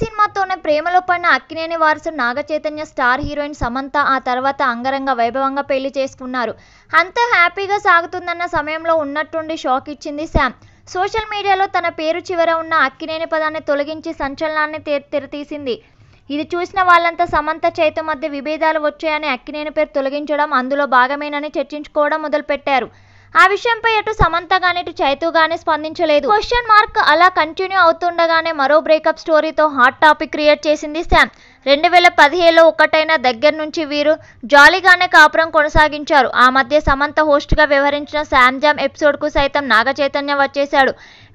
సినిమాతోనే ప్రేమలో పడిన అక్కినేని వారసు చైతన్య స్టార్ హీరోయిన్ సమంత ఆ తర్వాత అంగరంగ వైభవంగా పెళ్లి చేసుకున్నారు అంత హ్యాపీగా సాగుతుందన్న సమయంలో ఉన్నట్టుండి షాక్ ఇచ్చింది శామ్ సోషల్ మీడియాలో తన పేరు చివర ఉన్న అక్కినేని పదాన్ని తొలగించి సంచలనాన్ని తెరతీసింది ఇది చూసిన వాళ్ళంతా సమంత చైత మధ్య విభేదాలు వచ్చాయని అక్కినేని పేరు తొలగించడం అందులో భాగమేనని చర్చించుకోవడం మొదలుపెట్టారు ఆ విషయంపై అటు సమంత గాని ఇటు చైతు గాని స్పందించలేదు క్వశ్చన్ మార్క్ అలా కంటిన్యూ అవుతుండగానే మరో బ్రేకప్ స్టోరీతో హాట్ టాపిక్ క్రియేట్ చేసింది శామ్ రెండు వేల పదిహేడులో ఒకటైన దగ్గర నుంచి వీరు జాలీగానే కాపురం కొనసాగించారు ఆ మధ్య సమంత హోస్ట్గా వ్యవహరించిన శామ్ జామ్ ఎపిసోడ్కు సైతం నాగ చైతన్య వచ్చేశాడు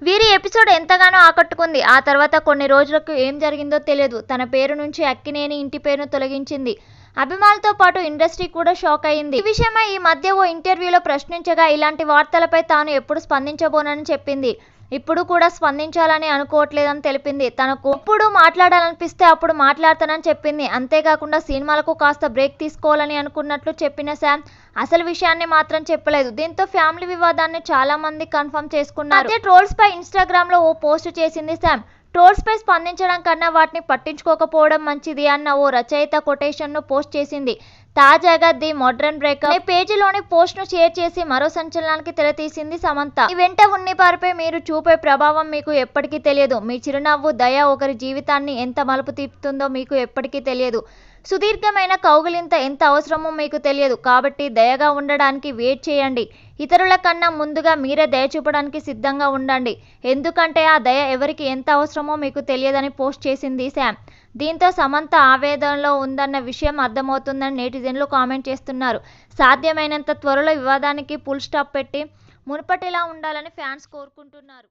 వీరి ఎపిసోడ్ ఎంతగానో ఆకట్టుకుంది ఆ తర్వాత కొన్ని రోజులకు ఏం జరిగిందో తెలియదు తన పేరు నుంచి అక్కినేని ఇంటి పేరును తొలగించింది అభిమానులతో పాటు ఇండస్ట్రీ కూడా షాక్ అయింది ఈ విషయమై ఈ మధ్య ఓ ఇంటర్వ్యూలో ప్రశ్నించగా ఇలాంటి వార్తలపై తాను ఎప్పుడు స్పందించబోనని చెప్పింది ఇప్పుడు కూడా స్పందించాలని అనుకోవట్లేదని తెలిపింది తనకు ఎప్పుడు మాట్లాడాలనిపిస్తే అప్పుడు మాట్లాడతానని చెప్పింది అంతేకాకుండా సినిమాలకు కాస్త బ్రేక్ తీసుకోవాలని అనుకున్నట్లు చెప్పిన శామ్ అసలు విషయాన్ని మాత్రం చెప్పలేదు దీంతో ఫ్యామిలీ వివాదాన్ని చాలా మంది కన్ఫర్మ్ చేసుకున్నారు అయితే ట్రోల్స్ పై ఇన్స్టాగ్రామ్ లో ఓ పోస్ట్ చేసింది శామ్ ట్రోల్స్పై స్పందించడం కన్నా వాటిని పట్టించుకోకపోవడం మంచిది అన్న ఓ రచయిత కొటేషన్ను పోస్ట్ చేసింది తాజాగా ది మోడ్రన్ బ్రేక్ అనే పేజీలోని పోస్ట్ను షేర్ చేసి మరో సంచలనానికి తెరతీసింది సమంత ఈ వెంట ఉన్నిపారిపై మీరు చూపే ప్రభావం మీకు ఎప్పటికీ తెలియదు మీ చిరునవ్వు దయ ఒకరి జీవితాన్ని ఎంత మలుపు తిప్పుతుందో మీకు ఎప్పటికీ తెలియదు సుదీర్ఘమైన కౌగులింత ఎంత అవసరమో మీకు తెలియదు కాబట్టి దయగా ఉండడానికి వెయిట్ చేయండి ఇతరుల కన్నా ముందుగా మీరే దయ చూపడానికి సిద్ధంగా ఉండండి ఎందుకంటే ఆ దయ ఎవరికి ఎంత అవసరమో మీకు తెలియదని పోస్ట్ చేసింది శామ్ దీంతో సమంత ఆవేదనలో ఉందన్న విషయం అర్థమవుతుందని నేటిజన్లు కామెంట్ చేస్తున్నారు సాధ్యమైనంత త్వరలో వివాదానికి ఫుల్ స్టాప్ పెట్టి మునుపటిలా ఉండాలని ఫ్యాన్స్ కోరుకుంటున్నారు